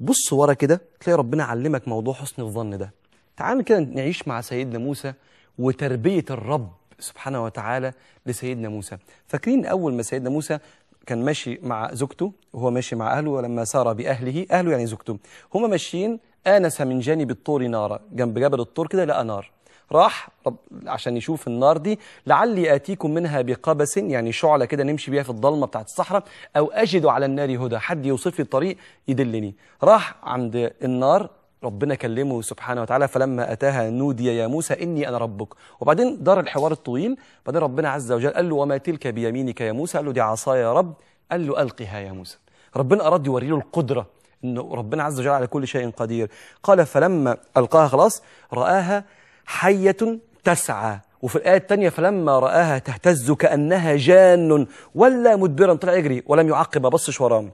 بص ورا كده تلاقي ربنا علمك موضوع حسن الظن ده تعال كده نعيش مع سيدنا موسى وتربية الرب سبحانه وتعالى لسيدنا موسى فاكرين أول ما سيدنا موسى كان ماشي مع زوجته وهو ماشي مع أهله ولما سار بأهله أهله يعني زوجته هما ماشيين آنس من جانب الطور نارا جنب جبل الطور كده لقى نار راح رب عشان يشوف النار دي لعلي آتيكم منها بقبس يعني شعلة كده نمشي بيها في الضلمة بتاعت الصحراء أو أجد على النار هدى حد يوصف لي الطريق يدلني راح عند النار ربنا كلمه سبحانه وتعالى فلما أتاها نودي يا موسى إني أنا ربك وبعدين دار الحوار الطويل بعدين ربنا عز وجل قال له وما تلك بيمينك يا موسى قال له دي عصايا يا رب قال له ألقها يا موسى ربنا أراد يوري له القدرة إنه ربنا عز وجل على كل شيء قدير قال فلما ألقاها خلاص رآها حية تسعى وفي الآية الثانية فلما رآها تهتز كأنها جان ولا مدبرا طلع يجري ولم يعقب ما بصش وراه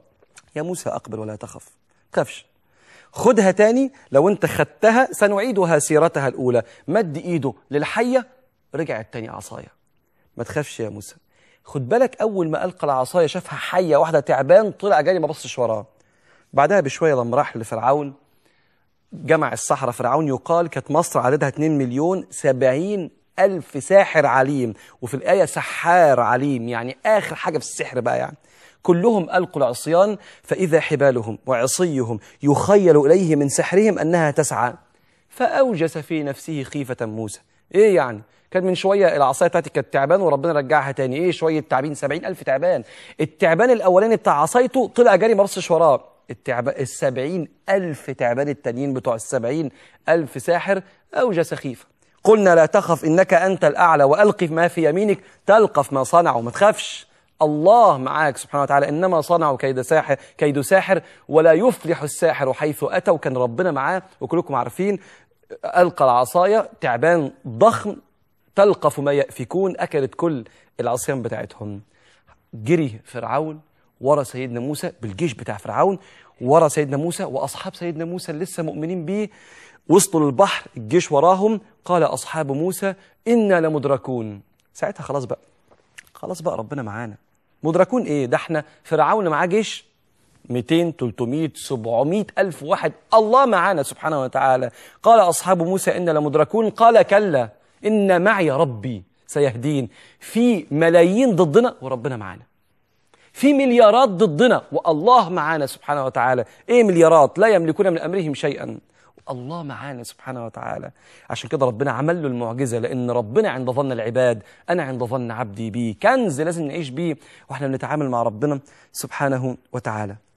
يا موسى أقبل ولا تخف تخافش خدها تاني لو انت خدتها سنعيدها سيرتها الأولى مد إيده للحية رجعت تاني عصاية ما تخافش يا موسى خد بالك أول ما ألقى العصاية شافها حية واحدة تعبان طلع جاني ما بصش وراها بعدها بشوية لما راح لفرعون جمع الصحراء فرعون يقال كانت مصر عددها 2 مليون 70 ألف ساحر عليم وفي الآية سحار عليم يعني آخر حاجة في السحر بقى يعني كلهم ألقوا العصيان فإذا حبالهم وعصيهم يخيل إليه من سحرهم أنها تسعى فأوجس في نفسه خيفة موسى إيه يعني كان من شويه العصايه بتاعتي كانت تعبان وربنا رجعها تاني ايه شويه تعبين ألف تعبان التعبان الاولاني بتاع عصايته طلع جاري ما بصش وراه التعب... السبعين ألف تعبان التانيين بتوع السبعين ألف ساحر أوجى سخيفة قلنا لا تخف إنك أنت الأعلى وألقف ما في يمينك تلقف ما صنعوا ما تخافش الله معاك سبحانه وتعالى إنما صنعوا كيد ساحر كيد ساحر ولا يفلح الساحر حيث أتى وكان ربنا معاه وكلكم عارفين ألقى العصاية تعبان ضخم تلقف ما يأفكون أكلت كل العصيان بتاعتهم جري فرعون ورا سيدنا موسى بالجيش بتاع فرعون ورا سيدنا موسى واصحاب سيدنا موسى اللي لسه مؤمنين بيه وصلوا للبحر الجيش وراهم قال اصحاب موسى انا لمدركون ساعتها خلاص بقى خلاص بقى ربنا معانا مدركون ايه ده احنا فرعون معاه جيش 200 300 700 ألف واحد الله معانا سبحانه وتعالى قال أصحاب موسى انا لمدركون قال كلا إن معي ربي سيهدين في ملايين ضدنا وربنا معانا في مليارات ضدنا والله معانا سبحانه وتعالى ايه مليارات لا يملكون من امرهم شيئا الله معانا سبحانه وتعالى عشان كده ربنا عمل له المعجزة لأن ربنا عند ظن العباد أنا عند ظن عبدي بيه كنز لازم نعيش بيه وإحنا بنتعامل مع ربنا سبحانه وتعالى